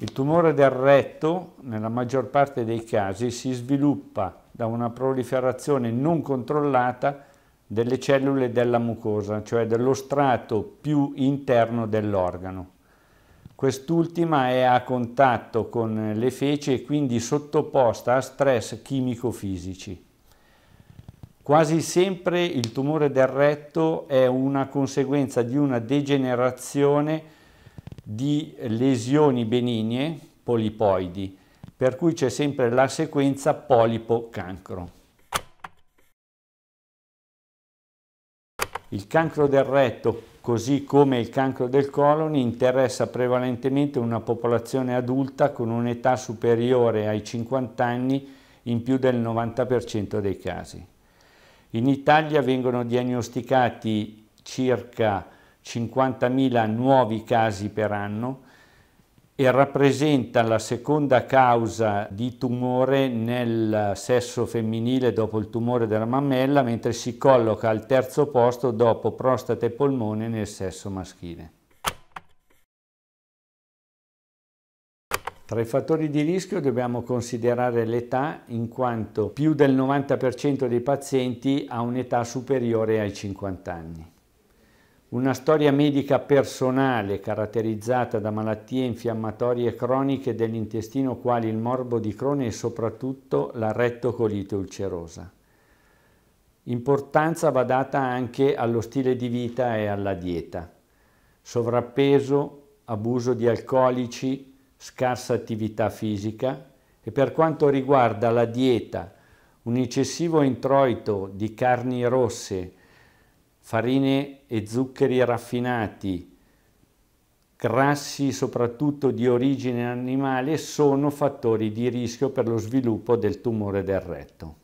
Il tumore del retto, nella maggior parte dei casi, si sviluppa da una proliferazione non controllata delle cellule della mucosa, cioè dello strato più interno dell'organo. Quest'ultima è a contatto con le feci e quindi sottoposta a stress chimico-fisici. Quasi sempre il tumore del retto è una conseguenza di una degenerazione di lesioni benigne polipoidi, per cui c'è sempre la sequenza polipo-cancro. Il cancro del retto, così come il cancro del colon, interessa prevalentemente una popolazione adulta con un'età superiore ai 50 anni in più del 90% dei casi. In Italia vengono diagnosticati circa 50.000 nuovi casi per anno e rappresenta la seconda causa di tumore nel sesso femminile dopo il tumore della mammella, mentre si colloca al terzo posto dopo prostata e polmone nel sesso maschile. Tra i fattori di rischio dobbiamo considerare l'età, in quanto più del 90% dei pazienti ha un'età superiore ai 50 anni. Una storia medica personale caratterizzata da malattie infiammatorie croniche dell'intestino quali il morbo di Crohn e soprattutto la rettocolite ulcerosa. Importanza va data anche allo stile di vita e alla dieta. Sovrappeso, abuso di alcolici, scarsa attività fisica e per quanto riguarda la dieta, un eccessivo introito di carni rosse, farine e zuccheri raffinati, grassi soprattutto di origine animale sono fattori di rischio per lo sviluppo del tumore del retto.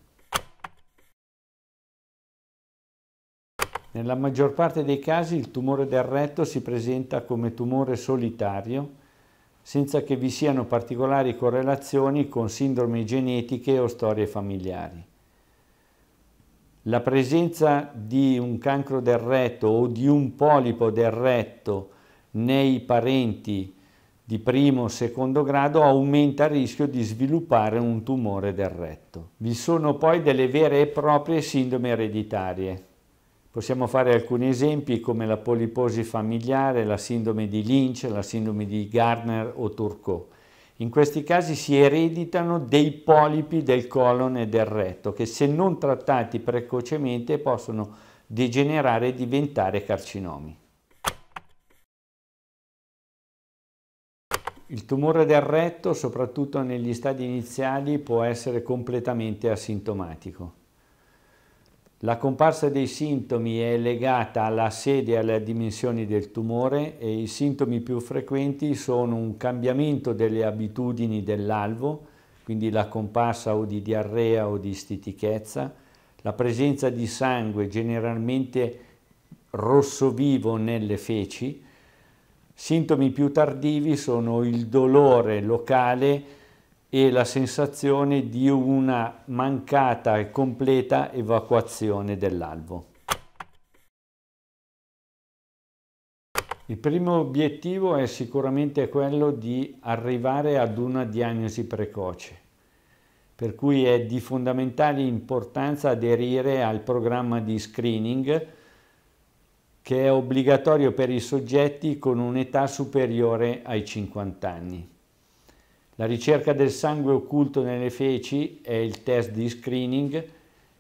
Nella maggior parte dei casi il tumore del retto si presenta come tumore solitario, senza che vi siano particolari correlazioni con sindrome genetiche o storie familiari la presenza di un cancro del retto o di un polipo del retto nei parenti di primo o secondo grado aumenta il rischio di sviluppare un tumore del retto. Vi sono poi delle vere e proprie sindrome ereditarie. Possiamo fare alcuni esempi come la poliposi familiare, la sindrome di Lynch, la sindrome di Gardner o Turcot. In questi casi si ereditano dei polipi del colon e del retto che se non trattati precocemente possono degenerare e diventare carcinomi. Il tumore del retto, soprattutto negli stadi iniziali, può essere completamente asintomatico. La comparsa dei sintomi è legata alla sede e alle dimensioni del tumore e i sintomi più frequenti sono un cambiamento delle abitudini dell'alvo, quindi la comparsa o di diarrea o di stitichezza, la presenza di sangue generalmente rosso vivo nelle feci. Sintomi più tardivi sono il dolore locale e la sensazione di una mancata e completa evacuazione dell'albo. Il primo obiettivo è sicuramente quello di arrivare ad una diagnosi precoce, per cui è di fondamentale importanza aderire al programma di screening che è obbligatorio per i soggetti con un'età superiore ai 50 anni. La ricerca del sangue occulto nelle feci è il test di screening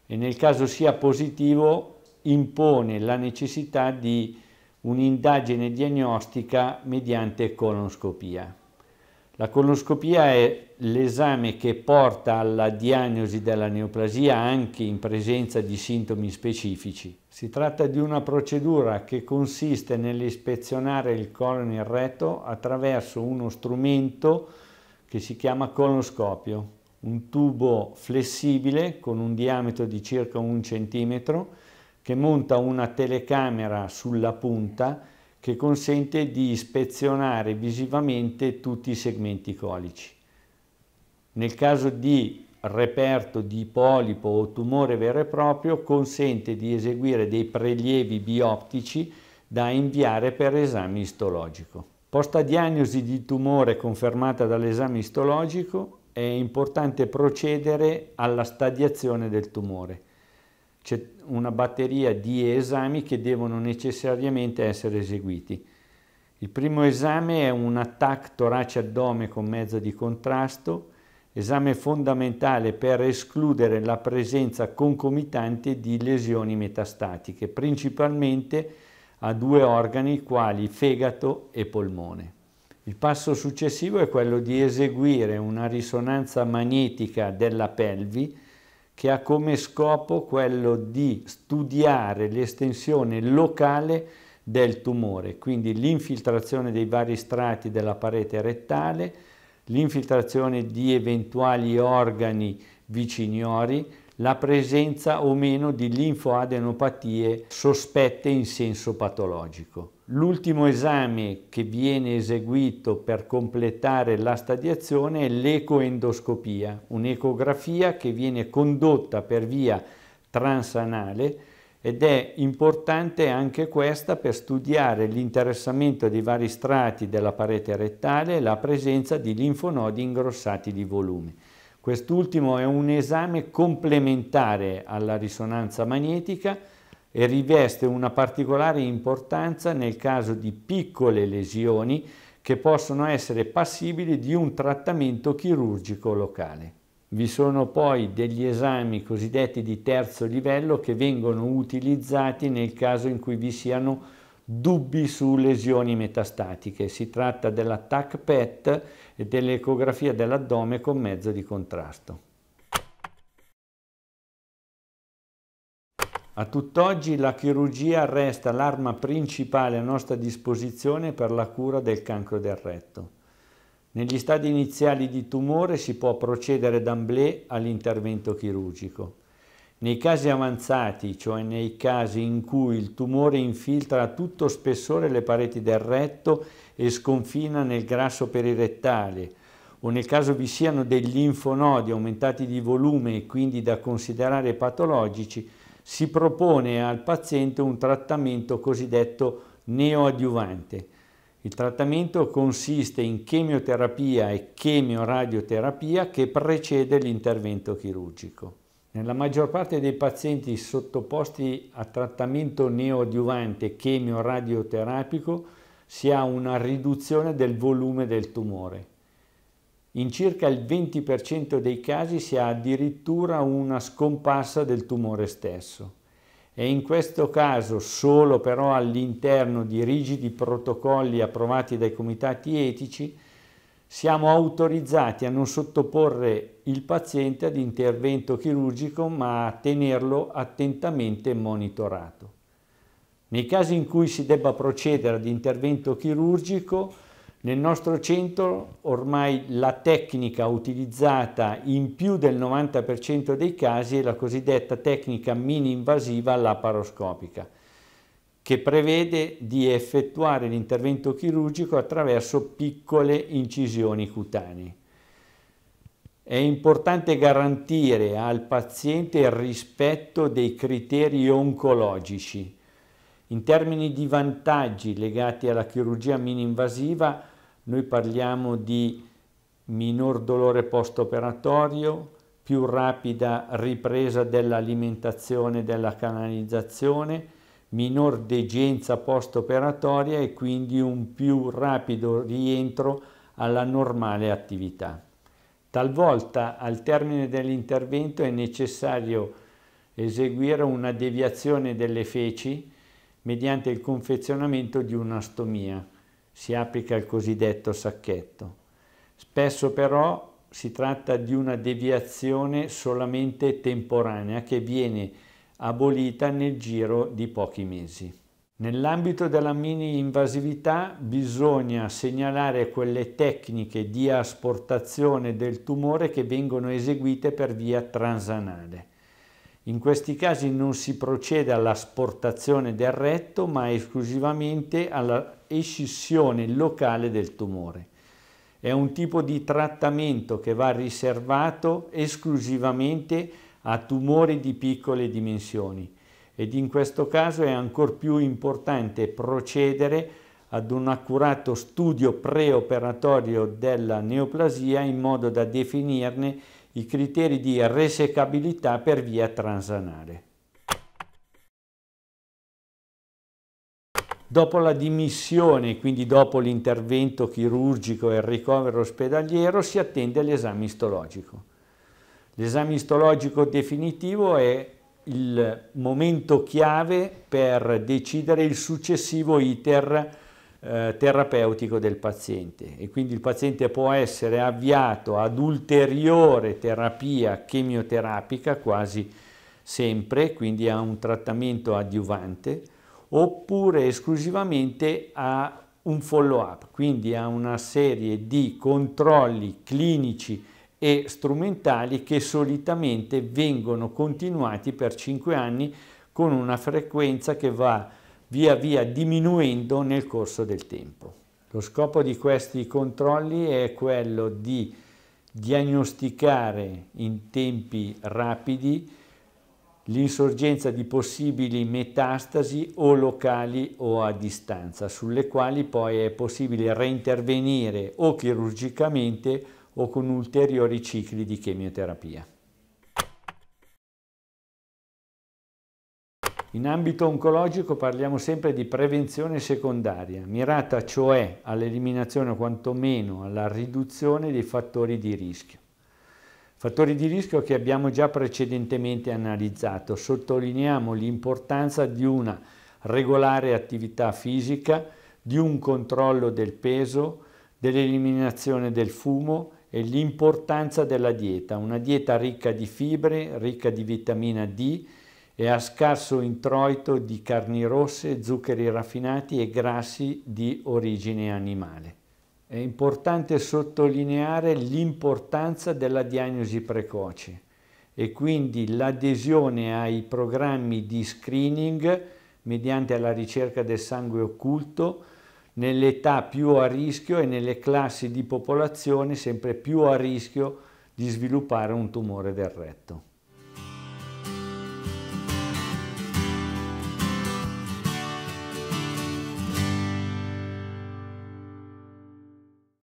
e nel caso sia positivo impone la necessità di un'indagine diagnostica mediante colonoscopia. La colonoscopia è l'esame che porta alla diagnosi della neoplasia anche in presenza di sintomi specifici. Si tratta di una procedura che consiste nell'ispezionare il colon e retto attraverso uno strumento che si chiama colonoscopio, un tubo flessibile con un diametro di circa un centimetro che monta una telecamera sulla punta che consente di ispezionare visivamente tutti i segmenti colici. Nel caso di reperto di polipo o tumore vero e proprio consente di eseguire dei prelievi bioptici da inviare per esame istologico. Posta diagnosi di tumore confermata dall'esame istologico, è importante procedere alla stadiazione del tumore. C'è una batteria di esami che devono necessariamente essere eseguiti. Il primo esame è un attack torace-addome con mezzo di contrasto, esame fondamentale per escludere la presenza concomitante di lesioni metastatiche, principalmente a due organi quali fegato e polmone. Il passo successivo è quello di eseguire una risonanza magnetica della pelvi che ha come scopo quello di studiare l'estensione locale del tumore, quindi l'infiltrazione dei vari strati della parete rettale, l'infiltrazione di eventuali organi viciniori, la presenza o meno di linfoadenopatie sospette in senso patologico. L'ultimo esame che viene eseguito per completare la stadiazione è l'ecoendoscopia, un'ecografia che viene condotta per via transanale ed è importante anche questa per studiare l'interessamento dei vari strati della parete rettale e la presenza di linfonodi ingrossati di volume. Quest'ultimo è un esame complementare alla risonanza magnetica e riveste una particolare importanza nel caso di piccole lesioni che possono essere passibili di un trattamento chirurgico locale. Vi sono poi degli esami cosiddetti di terzo livello che vengono utilizzati nel caso in cui vi siano dubbi su lesioni metastatiche. Si tratta della TAC-PET e dell'ecografia dell'addome con mezzo di contrasto. A tutt'oggi la chirurgia resta l'arma principale a nostra disposizione per la cura del cancro del retto. Negli stadi iniziali di tumore si può procedere d'amblè all'intervento chirurgico. Nei casi avanzati, cioè nei casi in cui il tumore infiltra a tutto spessore le pareti del retto e sconfina nel grasso perirettale, o nel caso vi siano degli linfonodi aumentati di volume e quindi da considerare patologici, si propone al paziente un trattamento cosiddetto neoadiuvante. Il trattamento consiste in chemioterapia e chemioradioterapia che precede l'intervento chirurgico. Nella maggior parte dei pazienti sottoposti a trattamento neoadiuvante chemio-radioterapico si ha una riduzione del volume del tumore. In circa il 20% dei casi si ha addirittura una scomparsa del tumore stesso. E in questo caso solo però all'interno di rigidi protocolli approvati dai comitati etici siamo autorizzati a non sottoporre il paziente ad intervento chirurgico ma a tenerlo attentamente monitorato. Nei casi in cui si debba procedere ad intervento chirurgico, nel nostro centro ormai la tecnica utilizzata in più del 90% dei casi è la cosiddetta tecnica mini-invasiva laparoscopica che prevede di effettuare l'intervento chirurgico attraverso piccole incisioni cutanee. È importante garantire al paziente il rispetto dei criteri oncologici. In termini di vantaggi legati alla chirurgia mini-invasiva, noi parliamo di minor dolore post-operatorio, più rapida ripresa dell'alimentazione e della canalizzazione, minor degenza post-operatoria e quindi un più rapido rientro alla normale attività. Talvolta al termine dell'intervento è necessario eseguire una deviazione delle feci mediante il confezionamento di un'astomia. Si applica il cosiddetto sacchetto. Spesso però si tratta di una deviazione solamente temporanea che viene abolita nel giro di pochi mesi. Nell'ambito della mini-invasività bisogna segnalare quelle tecniche di asportazione del tumore che vengono eseguite per via transanale. In questi casi non si procede all'asportazione del retto ma esclusivamente alla escissione locale del tumore. È un tipo di trattamento che va riservato esclusivamente a a tumori di piccole dimensioni ed in questo caso è ancor più importante procedere ad un accurato studio preoperatorio della neoplasia in modo da definirne i criteri di resecabilità per via transanale. Dopo la dimissione, quindi dopo l'intervento chirurgico e il ricovero ospedaliero, si attende l'esame istologico. L'esame istologico definitivo è il momento chiave per decidere il successivo iter eh, terapeutico del paziente e quindi il paziente può essere avviato ad ulteriore terapia chemioterapica quasi sempre, quindi a un trattamento adiuvante, oppure esclusivamente a un follow up, quindi a una serie di controlli clinici e strumentali che solitamente vengono continuati per 5 anni con una frequenza che va via via diminuendo nel corso del tempo. Lo scopo di questi controlli è quello di diagnosticare in tempi rapidi l'insorgenza di possibili metastasi o locali o a distanza, sulle quali poi è possibile reintervenire o chirurgicamente o con ulteriori cicli di chemioterapia. In ambito oncologico parliamo sempre di prevenzione secondaria, mirata cioè all'eliminazione o quantomeno alla riduzione dei fattori di rischio. Fattori di rischio che abbiamo già precedentemente analizzato, sottolineiamo l'importanza di una regolare attività fisica, di un controllo del peso, dell'eliminazione del fumo l'importanza della dieta, una dieta ricca di fibre, ricca di vitamina D e a scarso introito di carni rosse, zuccheri raffinati e grassi di origine animale. È importante sottolineare l'importanza della diagnosi precoce e quindi l'adesione ai programmi di screening mediante la ricerca del sangue occulto nell'età più a rischio e nelle classi di popolazione sempre più a rischio di sviluppare un tumore del retto.